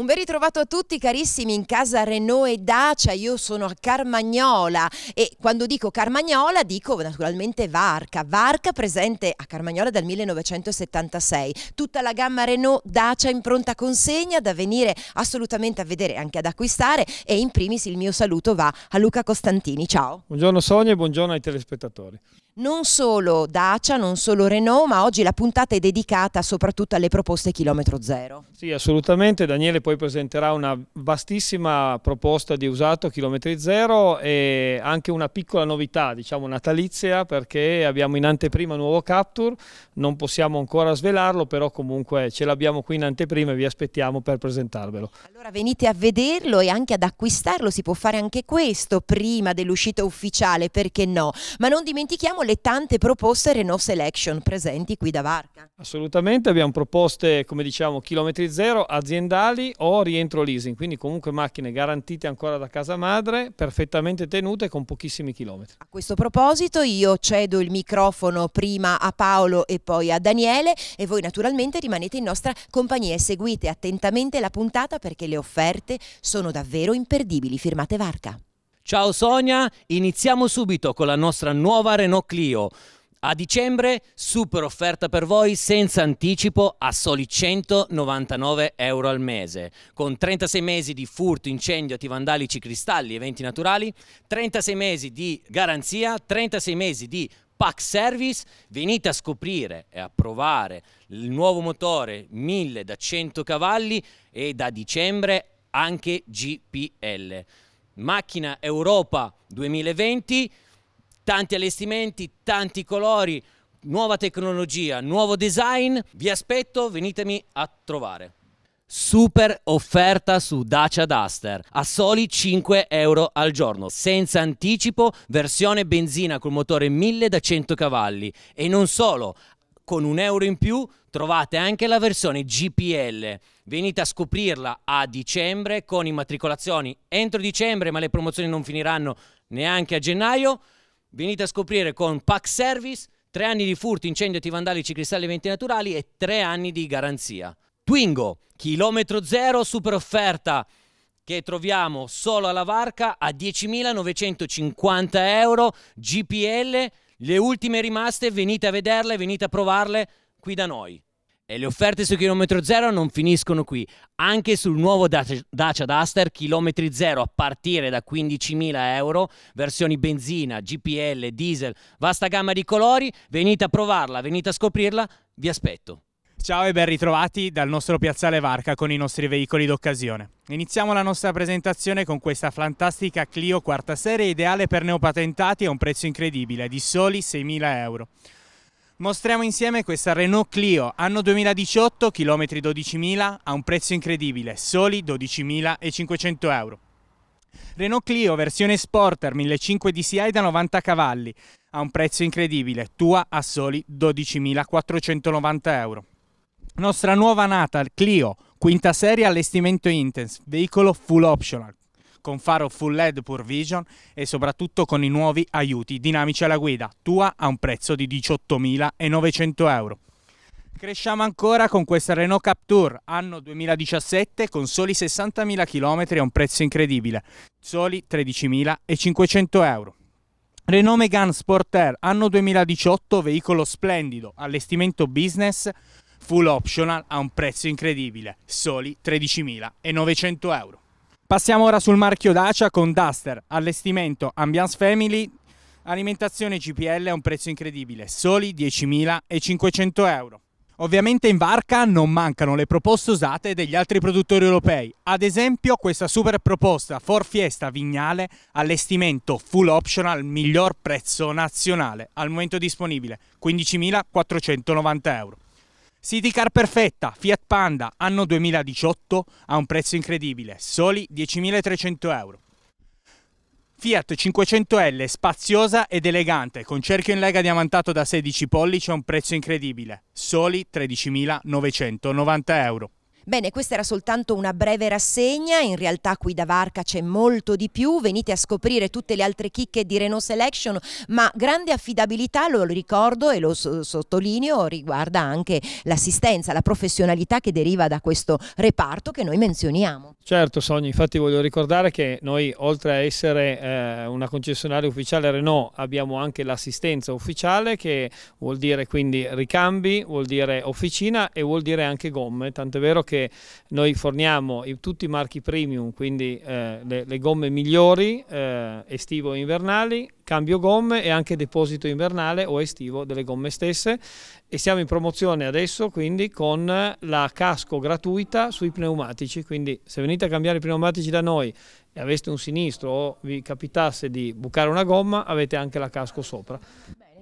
Un ben ritrovato a tutti carissimi in casa Renault e Dacia, io sono a Carmagnola e quando dico Carmagnola dico naturalmente Varca, Varca presente a Carmagnola dal 1976, tutta la gamma Renault Dacia in pronta consegna da venire assolutamente a vedere e anche ad acquistare e in primis il mio saluto va a Luca Costantini, ciao. Buongiorno Sonia e buongiorno ai telespettatori non solo Dacia, non solo Renault, ma oggi la puntata è dedicata soprattutto alle proposte chilometro zero. Sì, assolutamente. Daniele poi presenterà una vastissima proposta di usato chilometri zero e anche una piccola novità, diciamo natalizia, perché abbiamo in anteprima un nuovo Capture, non possiamo ancora svelarlo, però comunque ce l'abbiamo qui in anteprima e vi aspettiamo per presentarvelo. Allora venite a vederlo e anche ad acquistarlo, si può fare anche questo prima dell'uscita ufficiale, perché no? Ma non dimentichiamo vediamo le tante proposte Renault Selection presenti qui da Varca. Assolutamente, abbiamo proposte, come diciamo, chilometri zero, aziendali o rientro leasing, quindi comunque macchine garantite ancora da casa madre, perfettamente tenute con pochissimi chilometri. A questo proposito io cedo il microfono prima a Paolo e poi a Daniele e voi naturalmente rimanete in nostra compagnia e seguite attentamente la puntata perché le offerte sono davvero imperdibili. Firmate Varca. Ciao Sonia, iniziamo subito con la nostra nuova Renault Clio. A dicembre super offerta per voi senza anticipo a soli 199 euro al mese, con 36 mesi di furto, incendio, attivandalici, cristalli, eventi naturali, 36 mesi di garanzia, 36 mesi di pack service, venite a scoprire e a provare il nuovo motore 1000 da 100 cavalli e da dicembre anche GPL. Macchina Europa 2020, tanti allestimenti, tanti colori, nuova tecnologia, nuovo design. Vi aspetto, venitemi a trovare. Super offerta su Dacia Duster a soli 5 euro al giorno, senza anticipo, versione benzina col motore 1000 da 100 cavalli e non solo, con un euro in più trovate anche la versione GPL. Venite a scoprirla a dicembre con immatricolazioni entro dicembre, ma le promozioni non finiranno neanche a gennaio. Venite a scoprire con Pack Service, tre anni di furti, incendi, vandalici, cristalli, e venti naturali e tre anni di garanzia. Twingo, chilometro zero, super offerta che troviamo solo alla Varca a 10.950 euro GPL. Le ultime rimaste, venite a vederle, venite a provarle qui da noi. E le offerte su chilometro zero non finiscono qui. Anche sul nuovo Dacia Duster, chilometri zero a partire da 15.000 euro, versioni benzina, GPL, diesel, vasta gamma di colori. Venite a provarla, venite a scoprirla, vi aspetto. Ciao e ben ritrovati dal nostro piazzale Varca con i nostri veicoli d'occasione. Iniziamo la nostra presentazione con questa fantastica Clio quarta serie ideale per neopatentati a un prezzo incredibile di soli 6.000 euro. Mostriamo insieme questa Renault Clio, anno 2018, chilometri 12.000, a un prezzo incredibile, soli 12.500 euro. Renault Clio versione Sporter 1.5 DCI da 90 cavalli, a un prezzo incredibile, tua a soli 12.490 euro. Nostra nuova nata, Clio, quinta serie allestimento Intense, veicolo full optional con faro full LED Pure Vision e soprattutto con i nuovi aiuti dinamici alla guida, tua a un prezzo di 18.900 euro. Cresciamo ancora con questa Renault Capture, anno 2017, con soli 60.000 km a un prezzo incredibile, soli 13.500 euro. Renault Megane Sporter, anno 2018, veicolo splendido, allestimento business, full optional a un prezzo incredibile, soli 13.900 euro. Passiamo ora sul marchio Dacia con Duster, allestimento, ambiance family, alimentazione GPL a un prezzo incredibile, soli 10.500 euro. Ovviamente in varca non mancano le proposte usate degli altri produttori europei, ad esempio questa super proposta For Fiesta Vignale, allestimento full optional, miglior prezzo nazionale, al momento disponibile, 15.490 euro. City Car perfetta, Fiat Panda, anno 2018, a un prezzo incredibile, soli 10.300 euro. Fiat 500L, spaziosa ed elegante, con cerchio in lega diamantato da 16 pollici a un prezzo incredibile, soli 13.990 euro. Bene, questa era soltanto una breve rassegna, in realtà qui da Varca c'è molto di più, venite a scoprire tutte le altre chicche di Renault Selection, ma grande affidabilità, lo ricordo e lo sottolineo, riguarda anche l'assistenza, la professionalità che deriva da questo reparto che noi menzioniamo. Certo Sogni, infatti voglio ricordare che noi oltre a essere eh, una concessionaria ufficiale Renault abbiamo anche l'assistenza ufficiale che vuol dire quindi ricambi, vuol dire officina e vuol dire anche gomme, tant'è vero che che noi forniamo tutti i marchi premium, quindi eh, le, le, gomme migliori, eh, estivo e invernali, cambio gomme e anche deposito invernale o estivo delle gomme stesse e siamo in promozione adesso quindi con la casco gratuita sui pneumatici, quindi se venite a cambiare i pneumatici da noi e aveste un sinistro o vi capitasse di bucare una gomma avete anche la casco sopra.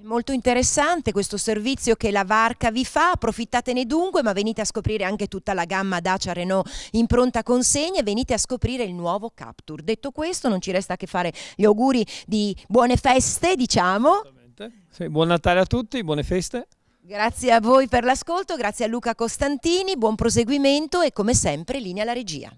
Molto interessante questo servizio che la Varca vi fa, approfittatene dunque, ma venite a scoprire anche tutta la gamma Dacia Renault in pronta consegna e venite a scoprire il nuovo Captur. Detto questo, non ci resta che fare gli auguri di buone feste, diciamo. Sì, buon Natale a tutti, buone feste. Grazie a voi per l'ascolto, grazie a Luca Costantini, buon proseguimento e come sempre linea alla regia.